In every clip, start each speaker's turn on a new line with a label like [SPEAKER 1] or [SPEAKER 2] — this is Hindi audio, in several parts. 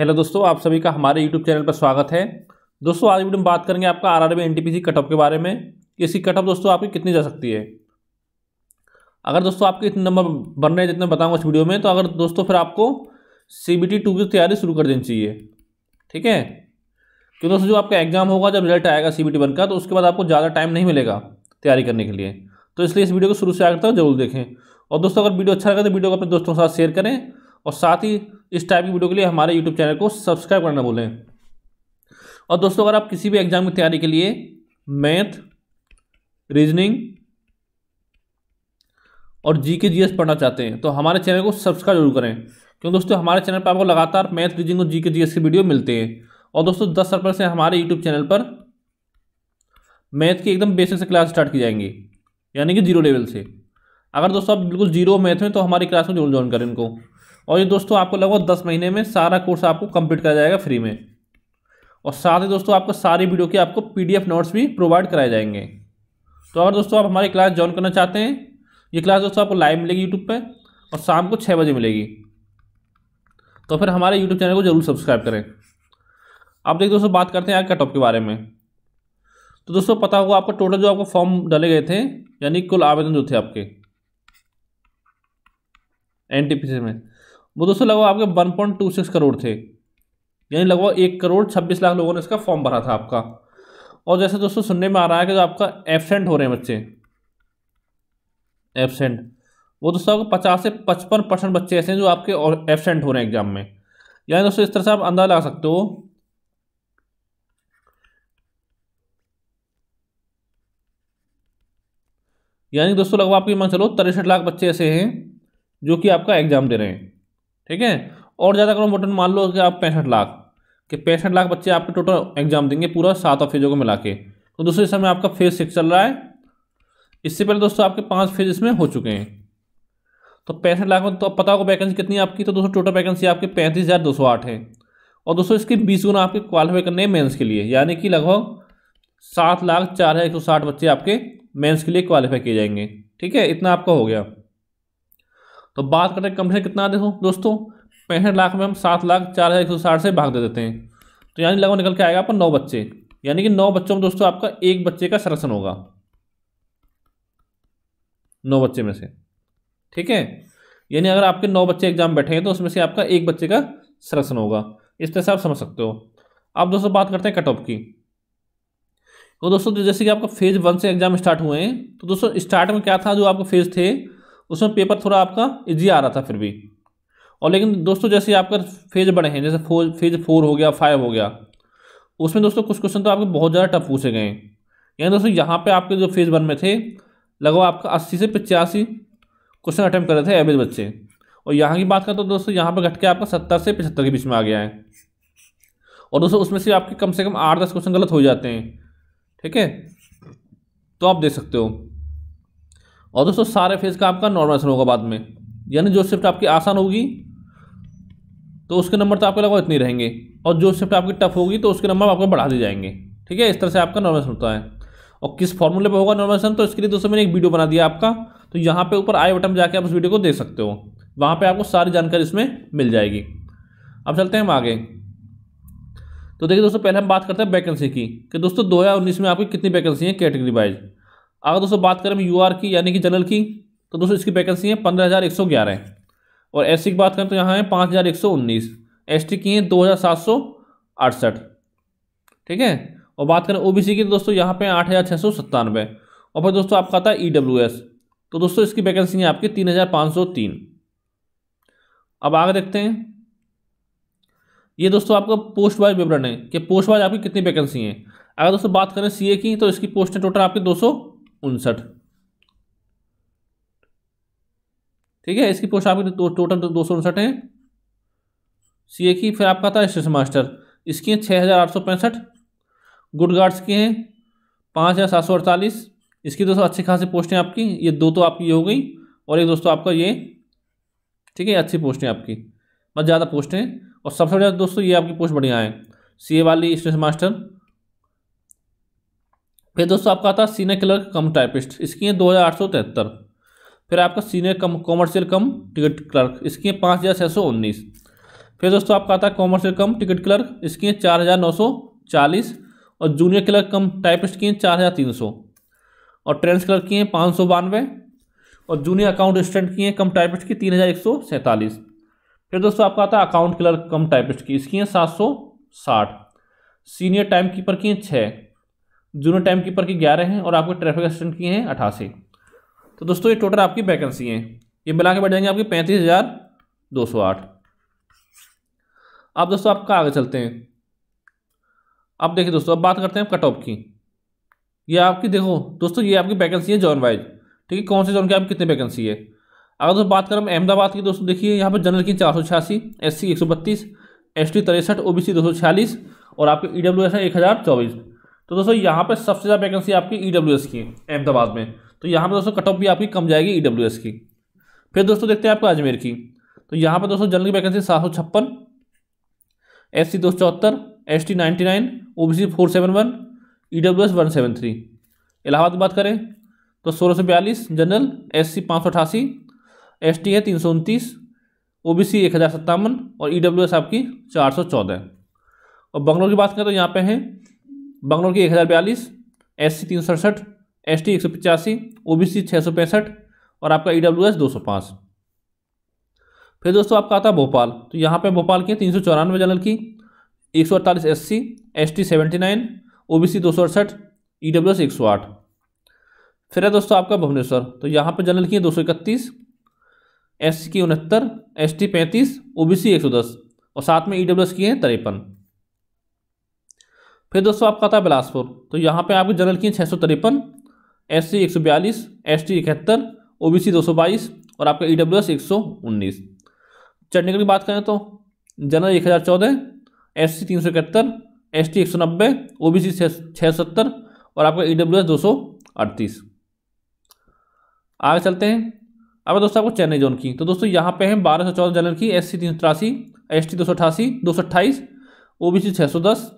[SPEAKER 1] हेलो दोस्तों आप सभी का हमारे यूट्यूब चैनल पर स्वागत है दोस्तों आज वीडियो में बात करेंगे आपका R R NTPC cut off के बारे में इसकी कट ऑफ दोस्तों आपकी कितनी जा सकती है अगर दोस्तों आपके इतने नंबर बन रहे हैं जितने बताऊंगा इस वीडियो में तो अगर दोस्तों फिर आपको सी बी टी टू की तैयारी शुरू कर देनी चाहिए ठीक है क्यों दोस्तों जो आपका एग्जाम होगा जब रिजल्ट आएगा सी बी टी का तो उसके बाद आपको ज़्यादा टाइम नहीं मिलेगा तैयारी करने के लिए तो इसलिए इस वीडियो को शुरू से आगे तक जरूर देखें और दोस्तों अगर वीडियो अच्छा लगे तो वीडियो को अपने दोस्तों के साथ शेयर करें और साथ ही इस टाइप की वीडियो के लिए हमारे यूट्यूब चैनल को सब्सक्राइब करना बोलें और दोस्तों अगर आप किसी भी एग्ज़ाम की तैयारी के लिए मैथ रीजनिंग और जी के जी एस पढ़ना चाहते हैं तो हमारे चैनल को सब्सक्राइब जरूर करें क्योंकि दोस्तों हमारे चैनल पर आपको लगातार मैथ रीजनिंग और जी के जी एस की वीडियो मिलते हैं और दोस्तों दस सरपर से हमारे यूट्यूब चैनल पर मैथ की एकदम बेसिक से क्लास स्टार्ट की जाएंगी यानी कि जीरो लेवल से अगर दोस्तों आप बिल्कुल जीरो मैथ में तो हमारी क्लास में जरूर ज्वाइन करें इनको और ये दोस्तों आपको लगभग दस महीने में सारा कोर्स आपको कंप्लीट कराया जाएगा फ्री में और साथ ही दोस्तों आपको सारी वीडियो के आपको पीडीएफ नोट्स भी प्रोवाइड कराए जाएंगे तो अगर दोस्तों आप हमारी क्लास ज्वाइन करना चाहते हैं ये क्लास दोस्तों आपको लाइव मिलेगी यूट्यूब पर और शाम को छः बजे मिलेगी तो फिर हमारे यूट्यूब चैनल को जरूर सब्सक्राइब करें आप देखिए दोस्तों बात करते हैं आज कट ऑफ के बारे में तो दोस्तों पता होगा आपको टोटल जो आपको फॉर्म डाले गए थे यानी कुल आवेदन जो थे आपके एन में वो दोस्तों लगभग आपके one point two six crore थे यानी लगभग एक करोड़ छब्बीस लाख लोगों ने इसका फॉर्म भरा था आपका और जैसे दोस्तों सुनने में आ रहा है कि आपका एबसेंट हो रहे हैं बच्चे एबसेंट वो दोस्तों आपको पचास से पचपन परसेंट बच्चे ऐसे हैं जो आपके और एबसेंट हो रहे हैं एग्जाम में यानी दोस्तों इस तरह से आप अंदाजा लगा सकते हो यानी दोस्तों लगभग आपकी मान चलो तिरसठ लाख बच्चे ऐसे हैं जो कि आपका एग्जाम दे रहे हैं ठीक है और ज़्यादा करो मोटन मान लो कि आप पैंसठ लाख कि पैंसठ लाख बच्चे आपके टोटल एग्जाम देंगे पूरा सात फेजों को मिला के तो दोस्तों इस समय आपका फेज सिक्स चल रहा है इससे पहले दोस्तों आपके पाँच फेज इसमें हो चुके हैं तो पैंसठ लाख में तो पता होगा वैकेंसी कितनी आपकी तो दोस्तों टोटल वैकेंसी आपकी पैंतीस हज़ार दो सौ आठ है और दोस्तों इसके बीस गुना आपके क्वालिफाई करने हैं मेंस के लिए यानी कि लगभग सात लाख चार हज़ार एक सौ साठ बच्चे आपके मेंस के लिए क्वालिफाई किए जाएंगे ठीक है इतना आपका हो गया तो बात करते हैं कंप्लीशन कितना देखो दोस्तों पैंसठ लाख में हम सात लाख चार हज़ार एक सौ साठ से भाग दे देते हैं तो यानी लगभग निकल के आएगा आपका नौ बच्चे यानी कि नौ बच्चों में दोस्तों आपका एक बच्चे का संरक्षण होगा नौ बच्चे में से ठीक है यानी अगर आपके नौ बच्चे एग्जाम बैठे हैं तो उसमें से आपका एक बच्चे का संरक्षण होगा इस तरह से आप समझ सकते हो अब दोस्तों बात करते हैं कट ऑफ की तो दोस्तों जैसे कि आपका फेज़ वन से एग्जाम स्टार्ट हुए हैं तो दोस्तों स्टार्ट में क्या था जो आपका फेज़ थे उसमें पेपर थोड़ा आपका ईजी आ रहा था फिर भी और लेकिन दोस्तों जैसे आपका फेज बढ़े हैं जैसे फो, फेज फोर हो गया फाइव हो गया उसमें दोस्तों कुछ क्वेश्चन तो आपके बहुत ज़्यादा टफ पूछे गए हैं यानी दोस्तों यहाँ पर आपके जो फेज वन में थे लगभग आपका अस्सी से पचासी क्वेश्चन अटैम्प्ट कर रहे थे एवरेज बच्चे और यहाँ की बात करें तो दोस्तों यहाँ पर घट के आपका सत्तर से पचहत्तर के बीच में आ गया है और दोस्तों उसमें से आपके कम से कम आठ दस क्वेश्चन गलत हो जाते हैं ठीक है तो आप देख सकते हो और दोस्तों सारे फेज का आपका नॉर्मलाइजेशन होगा बाद में यानी जो शिफ्ट आपकी आसान होगी तो उसके नंबर तो आपके लगभग इतने रहेंगे और जो शिफ्ट आपकी टफ होगी तो उसके नंबर आपको बढ़ा दिए जाएंगे ठीक है इस तरह से आपका नॉर्मलाइजेशन होता है और किस फॉर्मूले पर होगा नॉर्मलाइजेशन तो इसके लिए दोस्तों मैंने एक वीडियो बना दिया आपका तो यहाँ पर ऊपर आई बटन जाके आप उस वीडियो को देख सकते हो वहाँ पर आपको सारी जानकारी इसमें मिल जाएगी अब चलते हैं हम आगे तो देखिए दोस्तों पहले हम बात करते हैं वैकेंसी की कि दोस्तों 2019 में आपकी कितनी वैकेंसी है कैटेगरी वाइज अगर दोस्तों बात करें यू आर की यानी कि जनरल की तो दोस्तों इसकी वैकेंसी है पंद्रह हज़ार एक सौ ग्यारह और एस की बात करें तो यहाँ है पाँच हज़ार एक सौ उन्नीस एस की हैं दो हज़ार सात सौ अड़सठ ठीक है और बात करें ओ की तो दोस्तों यहाँ पे आठ हज़ार छः सौ सत्तानवे और फिर दोस्तों आपका आता है ई e तो दोस्तों इसकी वैकेंसी है आपकी तीन हज़ार पाँच सौ तीन अब आगे देखते हैं ये दोस्तों आपका पोस्ट वाइज विवरण है कि पोस्ट वाइज आपकी कितनी वैकेंसी हैं अगर दोस्तों बात करें सीए की तो इसकी पोस्ट है टोटल आपकी दो सौ उनसठ ठीक है इसकी पोस्ट आपकी तो, टोटल तो दो सौ उनसठ है सी की फिर आपका था स्टेशन मास्टर इसकी हैं छः हज़ार आठ सौ पैंसठ गुड गार्ड्स की हैं पाँच हज़ार सात सौ अड़तालीस इसकी दोस्तों अच्छी खासी पोस्टें आपकी ये दो तो आपकी ये हो गई और एक दोस्तों आपका ये ठीक है अच्छी पोस्टें आपकी बस ज़्यादा पोस्टें और सबसे ज़्यादा दोस्तों ये आपकी पोस्ट बढ़िया है सी वाली स्टेशन मास्टर फिर दोस्तों आपका आता है सीनियर क्लर्क कम टाइपिस्ट इसकी है दो हज़ार आठ सौ तिहत्तर फिर आपका senior cum commercial cum ticket clerk इसकी है पाँच हज़ार छः सौ उन्नीस फिर दोस्तों आपका आता है कॉमर्शियल कम टिकट क्लर्क इसकी है चार हज़ार नौ सौ चालीस और जूनियर क्लर्क कम टाइपिस्ट की हैं चार हज़ार तीन सौ और ट्रेंस क्लर्क की हैं पाँच सौ बानवे और जूनियर अकाउंट असिस्टेंट की हैं कम टाइपिस्ट की तीन हज़ार एक सौ सैंतालीस फिर दोस्तों आपका आता है अकाउंट क्लर्क कम टाइपिस्ट की इसकी हैं सात सौ साठ सीनियर टाइम कीपर की हैं छः जूनियर टाइम कीपर की ग्यारह हैं और आपके ट्रैफिक असिस्टेंट की हैं अठासी तो दोस्तों ये टोटल आपकी वैकेंसी हैं ये मिला के बैठ जाएंगे आपकी पैंतीस हज़ार दो सौ आठ अब दोस्तों आपका आगे चलते हैं अब देखिए दोस्तों अब बात करते हैं कट ऑफ की ये आपकी देखो दोस्तों ये आपकी वैकेंसी है जॉन वाइज ठीक है कौन से जॉन की आपकी कितनी वैकेंसी है अगर दोस्तों बात करें अहमदाबाद की दोस्तों देखिए यहाँ पर जनरल की चार सौ छियासी एस सी एक सौ बत्तीस एस टी तिरसठ ओ बी सी दो सौ छियालीस और आपके ई डब्ल्यू एस है एक हज़ार चौबीस तो दोस्तों यहाँ पर सबसे ज़्यादा वैकेंसी आपकी ई e की है अहमदाबाद में तो यहाँ पर दोस्तों कट ऑफ भी आपकी कम जाएगी ई e की फिर दोस्तों देखते हैं आपको अजमेर की तो यहाँ पर दोस्तों जनरल की वैकेंसी सात सौ छप्पन एस सी दो सौ चौहत्तर S T ninety nine O B C four seven one E W S one seven three Allahabad की बात करें तो सोलह सौ बयालीस जनरल एस सी पाँच सौ अठासी एस टी है तीन सौ उनतीस ओ बी सी एक हज़ार सत्तावन और ई डब्ल्यू एस आपकी चार सौ चौदह और बंगलोर की बात करें तो यहाँ पे हैं बंगलोर की एक हज़ार बयालीस एस सी तीन सौ सड़सठ एस टी एक सौ पचासी ओ बी सी छः सौ पैंसठ और आपका ई डब्ल्यू एस दो सौ पाँच फिर दोस्तों आपका आता है भोपाल तो यहाँ पे भोपाल की तीन सौ चौरानवे जनरल की एक सौ अड़तालीस S C S T seventy nine O B C दो सौ अड़सठ ई डब्ल्यू एस एक सौ आठ फिर है दोस्तों आपका भुवनेश्वर तो यहाँ पर जनरल की दो सौ इकतीस एस सी की उनहत्तर एस टी पैंतीस ओ बी सी एक सौ दस और साथ में ई डब्ल्यू एस की है तिरपन फिर दोस्तों आपका आता है बिलासपुर तो यहाँ पे आपकी जनरल की छः सौ तिरपन एस सी एक सौ बयालीस एस टी इकहत्तर ओ बी सी दो सौ बाईस और आपका ई डब्ल्यू एस एक सौ उन्नीस चंडीगढ़ की बात करें तो जनरल एक हज़ार चौदह एस सी तीन सौ इकहत्तर एस टी एक सौ नब्बे ओ बी सी छः सौ सत्तर और आपका ई डब्ल्यू एस दो सौ अड़तीस आगे चलते हैं अब दोस्तों आपको चेन्नई जोन की तो दोस्तों यहाँ पे हैं बारह सौ चौदह जनरल की एस सी तीन सौ तिरासी एस टी दो सौ अठासी दो सौ अट्ठाईस ओ बी सी छः सौ दस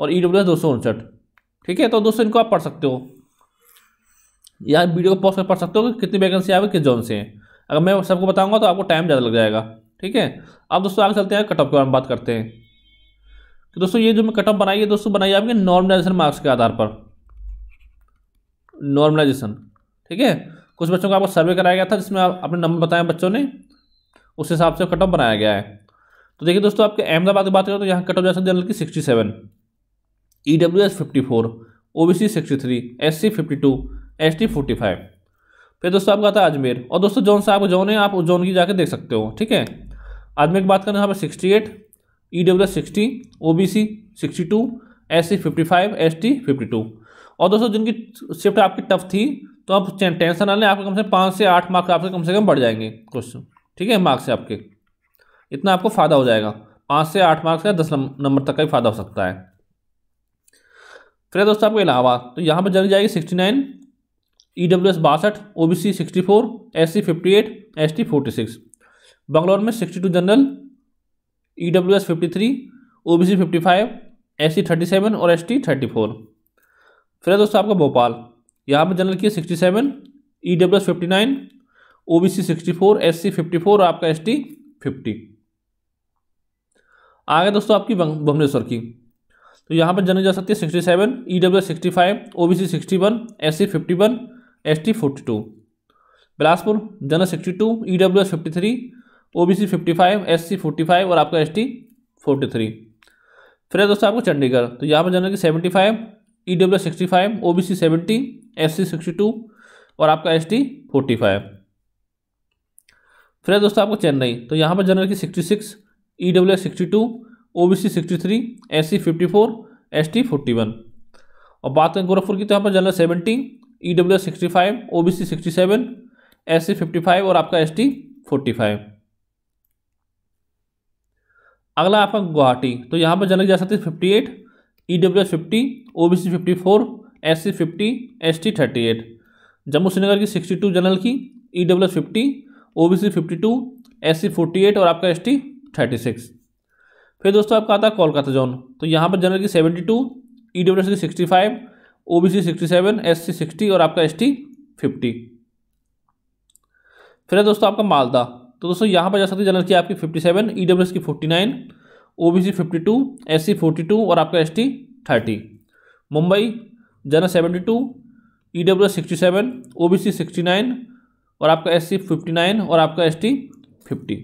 [SPEAKER 1] और ई डब्ल्यू एस दो सौ उनसठ ठीक है तो दोस्तों इनको आप पढ़ सकते हो यहाँ वीडियो को पॉज कर पढ़ सकते हो कि कितनी वैकेंसी आए किस जोन से हैं अगर मैं सबको बताऊंगा तो आपको टाइम ज़्यादा लग जाएगा ठीक है अब दोस्तों आगे चलते हैं कट ऑफ के बारे में बात करते हैं तो दोस्तों ये जो मैं कट ऑफ बनाई है दोस्तों बनाई आपके नॉर्मलाइजेशन मार्क्स के आधार पर नॉर्मलाइजेशन ठीक है कुछ बच्चों का आपको सर्वे कराया गया था जिसमें आप अपने नंबर बताए बच्चों ने उस हिसाब से कट ऑफ बनाया गया है तो देखिए दोस्तों आपके अहमदाबाद की बात करें तो यहाँ कट ऑफ जैसा जनरल की sixty seven E W S fifty four O B C sixty three S C fifty two S T forty five फिर दोस्तों आपका आता है अजमेर और दोस्तों जोन से आपको जोन है आप उस जोन की जाके देख सकते हो ठीक है अजमेर की बात करें यहाँ पर sixty eight E W S sixty O B C sixty two S C fifty five S T fifty two और दोस्तों जिनकी शिफ्ट आपकी टफ थी तो आप टेंशन ना लें आपके कम से कम पाँच से आठ मार्क्स आपसे कम से कम बढ़ जाएंगे क्वेश्चन ठीक है मार्क्स से आपके इतना आपको फ़ायदा हो जाएगा पाँच से आठ मार्क्स का दस नंबर तक का ही फ़ायदा हो सकता है फिर दोस्तों आपके इलाहाबाद तो यहाँ पर जग जाएगी sixty nine E W S बासठ O B C sixty four S C fifty eight S T forty six Bangalore में sixty two general E W S fifty three O B C fifty five S C thirty seven और एस टी थर्टी फोर फिर दोस्तों आपका भोपाल यहाँ पर जनरल की sixty seven E W S fifty nine O B C sixty four S C fifty four और आपका एस टी फिफ्टी आगे दोस्तों आपकी भुवनेश्वर की तो यहाँ पर जनरल जनसंख्या sixty seven E W sixty five O B C sixty one S C fifty one S T forty two Bilaspur जन sixty two E W S fifty three O B C fifty five S C forty five और आपका एस टी फोर्टी थ्री फिर दोस्तों आपको चंडीगढ़ तो यहाँ पर जनरल की seventy five E W sixty five O B C seventy S C sixty two और आपका एस टी फोर्टी फाइव फिर दोस्तों आपको चेन्नई तो यहाँ पर जनरल की sixty six E W sixty two OBC 63, SC 54, ST 41 और बात करें गोरखपुर की तो यहाँ पर जनरल 70, सिक्सटी 65, ओबीसी 67, एससी 55 और आपका एसटी 45 अगला आपका गुवाहाटी तो यहाँ पर जनरल जा सकती है fifty eight E W S fifty O B C fifty four S C fifty S T thirty eight Jammu Srinagar की सिक्सटी टू जनरल की E W S fifty O B C fifty two S C forty eight और आपका एस टी थर्टी सिक्स फिर दोस्तों आपका आता है कोलकाता जोन तो यहाँ पर जनरल की seventy two E W S की sixty five O B C sixty seven S C sixty और आपका एस टी फिफ्टी फिर है दोस्तों आपका मालदा तो दोस्तों यहाँ पर जा सकते हैं जनरल की आपकी fifty seven E W S की forty nine O B C fifty two S C forty two और आपका S T thirty Mumbai general seventy two E W S sixty seven O B C sixty nine और आपका एस सी फिफ्टी नाइन और आपका एस टी फिफ्टी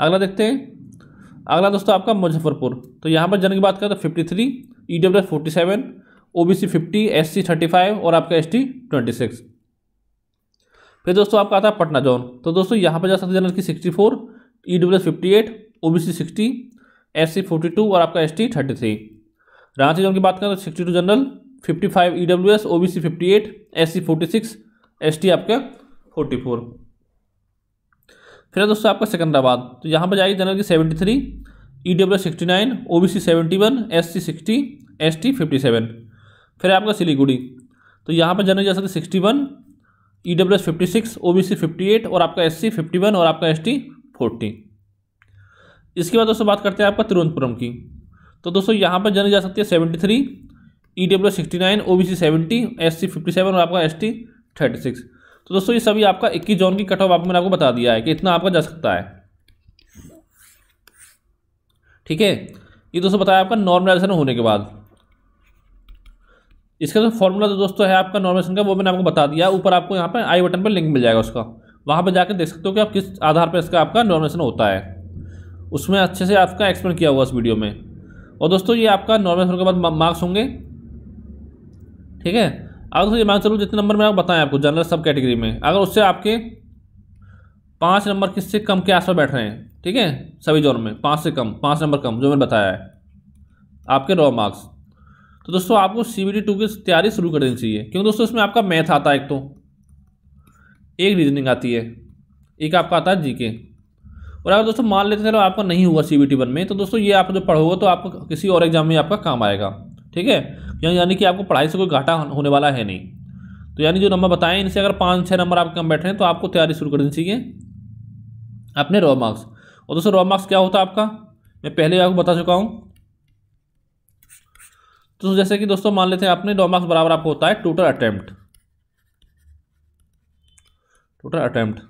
[SPEAKER 1] अगला देखते हैं अगला दोस्तों आपका मुजफ्फरपुर तो यहाँ पर जन की बात करें तो fifty three E W S forty seven O B C fifty S C thirty five और आपका एस टी ट्वेंटी सिक्स फिर दोस्तों आपका आता है पटना जोन तो दोस्तों यहाँ पर जा सकते जनरल की sixty four E W S fifty eight O B C sixty S C forty two और आपका S T thirty three Ranchi zone की बात करें तो sixty two general fifty five E W S O B C fifty eight S C forty six S T आपका फोर्टी फोर फिर है दोस्तों आपका सिकंदराबाद तो यहाँ पर जाएगी जनरल की seventy three E W sixty nine O B C seventy one S C sixty S T fifty seven फिर है आपका सिलीगुड़ी तो यहाँ पर जनरल जैसा sixty one E W S fifty six O B C fifty eight और आपका एस सी फिफ्टी वन और आपका एस टी फोर्टी इसके बाद दोस्तों बात करते हैं आपका तिरुवनंतपुरम की तो दोस्तों यहाँ पर जानी जा सकती है seventy three E W sixty nine O B C seventy S C fifty seven और आपका एस टी थर्टी सिक्स तो दोस्तों ये सभी आपका इक्कीस जोन की कट ऑफ आप मैंने आपको बता दिया है कि इतना आपका जा सकता है ठीक है ये दोस्तों बताया आपका नॉर्मलाइजेशन होने के बाद इसका जो तो फॉर्मूला जो दोस्तों है आपका नॉर्मलाइजेशन का वो मैंने आपको बता दिया ऊपर आपको यहाँ पर आई बटन पर लिंक मिल जाएगा उसका वहाँ पर जाकर देख सकते हो कि आप किस आधार पर इसका आपका नॉर्मलाइजेशन होता है उसमें अच्छे से आपका एक्सप्लेन किया हुआ इस वीडियो में और दोस्तों ये आपका नॉर्मल के बाद मार्क्स होंगे ठीक है अगर ये मान चलो जितने नंबर में आपको बताएं आपको जनरल सब कैटेगरी में अगर उससे आपके पाँच नंबर किससे कम के आसपास बैठ रहे हैं ठीक है सभी जोन में पाँच से कम पाँच नंबर कम जो मैंने बताया है आपके रॉ मार्क्स तो दोस्तों आपको सी बी टू की तैयारी शुरू कर देनी चाहिए क्योंकि दोस्तों इसमें आपका मैथ आता है एक तो एक रीजनिंग आती है एक आपका आता है के और अगर दोस्तों मान लेते चलो आपका नहीं हुआ सी बी टी वन में तो दोस्तों ये आप जो पढ़ोगे तो आपको किसी और एग्जाम में आपका काम आएगा ठीक है यानी कि आपको पढ़ाई से कोई घाटा होने वाला है नहीं तो यानी जो नंबर बताएं इनसे अगर पाँच छः नंबर आपके कम बैठे हैं तो आपको तैयारी शुरू करनी चाहिए अपने रॉ मार्क्स और दोस्तों रॉ मार्क्स क्या होता है आपका मैं पहले आपको बता चुका हूँ तो जैसे कि दोस्तों मान लेते हैं आपने रॉ मार्क्स बराबर आपको होता है टोटल अटैम्प्ट टोटल अटैम्प्ट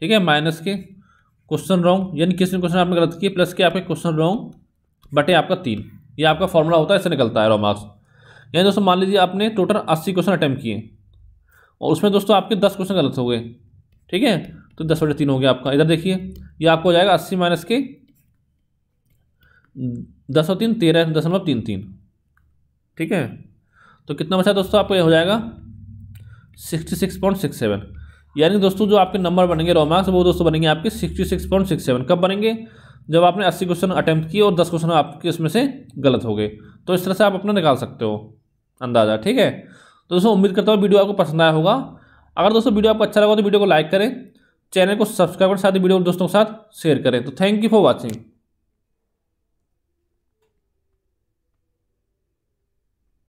[SPEAKER 1] ठीक है माइनस के क्वेश्चन रॉन्ग यानी किसने क्वेश्चन आपने गलत किए प्लस के आपके क्वेश्चन रॉन्ग बटे आपका तीन ये आपका फॉर्मूला होता है इससे निकलता है एरो मार्क्स यानी दोस्तों मान लीजिए आपने टोटल अस्सी क्वेश्चन अटैम्प्ट किए और उसमें दोस्तों आपके दस क्वेश्चन गलत हो गए ठीक है तो दस बटे तीन हो गया आपका इधर देखिए ये आपको हो जाएगा अस्सी माइनस के दस और तीन तेरह दशमलव तीन तीन ठीक है तो कितना बचा दोस्तों आपको ये हो जाएगा sixty six point six seven यानी दोस्तों जो आपके नंबर बनेंगे रोमार्क्स वो दोस्तों बनेंगे आपके sixty six point six seven कब बनेंगे जब आपने अस्सी क्वेश्चन अटैम्प्ट किए और दस क्वेश्चन आपके इसमें से गलत हो गए तो इस तरह से आप अपना निकाल सकते हो अंदाज़ा ठीक है तो दोस्तों उम्मीद करता हूँ वीडियो आपको पसंद आया होगा अगर दोस्तों वीडियो आपको अच्छा लगा तो वीडियो को लाइक करें चैनल को सब्सक्राइब कर साथ ही वीडियो दोस्तों के साथ शेयर करें तो थैंक यू फॉर वॉचिंग